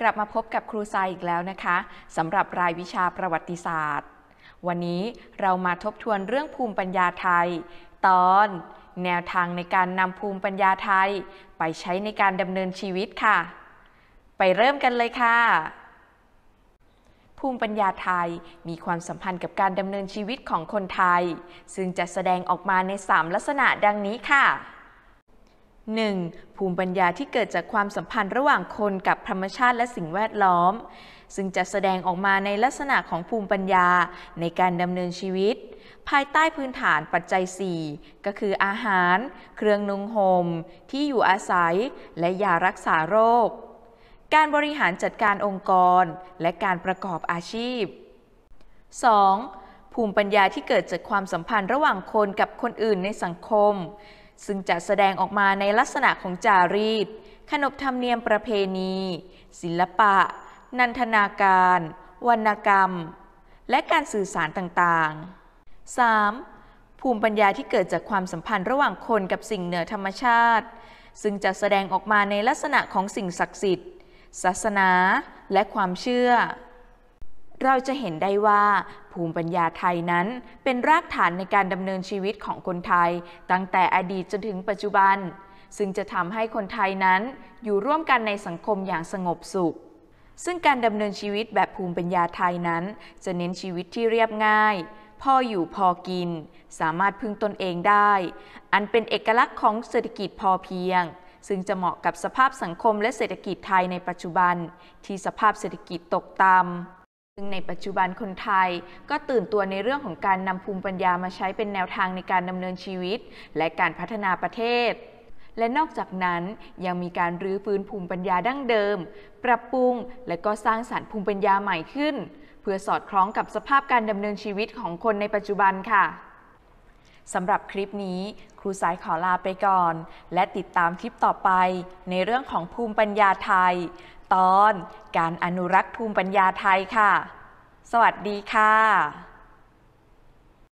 กลับมาพบกับครูไซอีกแล้วนะคะสำหรับรายวิชาประวัติศาสตร์ วันนี้เรามาทบทวนเรื่องภูมิปัญญาไทย ตอนแนวทางในการนำภูมิปัญญาไทยไปใช้ในการดำเนินชีวิตค่ะ ไปเริ่มกันเลยค่ะ ภูมิปัญญาไทยมีความสัมพันธ์กับการดำเนินชีวิตของคนไทย ซึ่งจะแสดงออกมาใน 3 ลักษณะดังนี้ค่ะ 1. ภูมิปัญญาที่เกิดจากความสัมพันธ์ระหว่างคนกับธรรมชาติและสิ่งแวดล้อม ซึ่งจะแสดงออกมาในลักษณะของภูมิปัญญาในการดำเนินชีวิต ภายใต้พื้นฐานปัจจัย 4 ก็คืออาหาร เครื่องนุ่งห่มที่อยู่อาศัยและยารักษาโรค การบริหารจัดการองค์กรและการประกอบอาชีพ 2. ภูมิปัญญาที่เกิดจากความสัมพันธ์ระหว่างคนกับคนอื่นในสังคมซึ่งจะแสดงออกมาในลักษณะของจารีต ขนบธรรมเนียมประเพณี ศิลปะ นันทนาการ วรรณกรรม และการสื่อสารต่าง ๆ 3. ภูมิปัญญาที่เกิดจากความสัมพันธ์ระหว่างคนกับสิ่งเหนือธรรมชาติ ซึ่งจะแสดงออกมาในลักษณะของสิ่งศักดิ์สิทธิ์ ศาสนา และความเชื่อเราจะเห็นได้ว่าภูมิปัญญาไทยนั้นเป็นรากฐานในการดำเนินชีวิตของคนไทย ตั้งแต่อดีตจนถึงปัจจุบัน ซึ่งจะทำให้คนไทยนั้นอยู่ร่วมกันในสังคมอย่างสงบสุข ซึ่งการดำเนินชีวิตแบบภูมิปัญญาไทยนั้นจะเน้นชีวิตที่เรียบง่าย พ่ออยู่พอกิน สามารถพึ่งตนเองได้ อันเป็นเอกลักษณ์ของเศรษฐกิจพอเพียง ซึ่งจะเหมาะกับสภาพสังคมและเศรษฐกิจไทยในปัจจุบัน ที่สภาพเศรษฐกิจตกต่ำึ่งในปัจจุบันคนไทย ก็ตื่นตัวในเรื่องของการนำภูมิปัญญามาใช้เป็นแนวทางในการดำเนินชีวิต และการพัฒนาประเทศ และนอกจากนั้นยังมีการรื้อฟื้นภูมิปัญญาดั้งเดิม ปรับปรุง และก็สร้างสารรค์ภูมิปัญญาใหม่ขึ้น เพื่อสอดคล้องกับสภาพการดำเนินชีวิตของคนในปัจจุบันค่ะสำหรับคลิปนี้ ครูสายขอลาไปก่อน และติดตามคลิปต่อไป ในเรื่องของภูมิปัญญาไทยตอนการอนุรักษ์ภูมิปัญญาไทยค่ะ สวัสดีค่ะ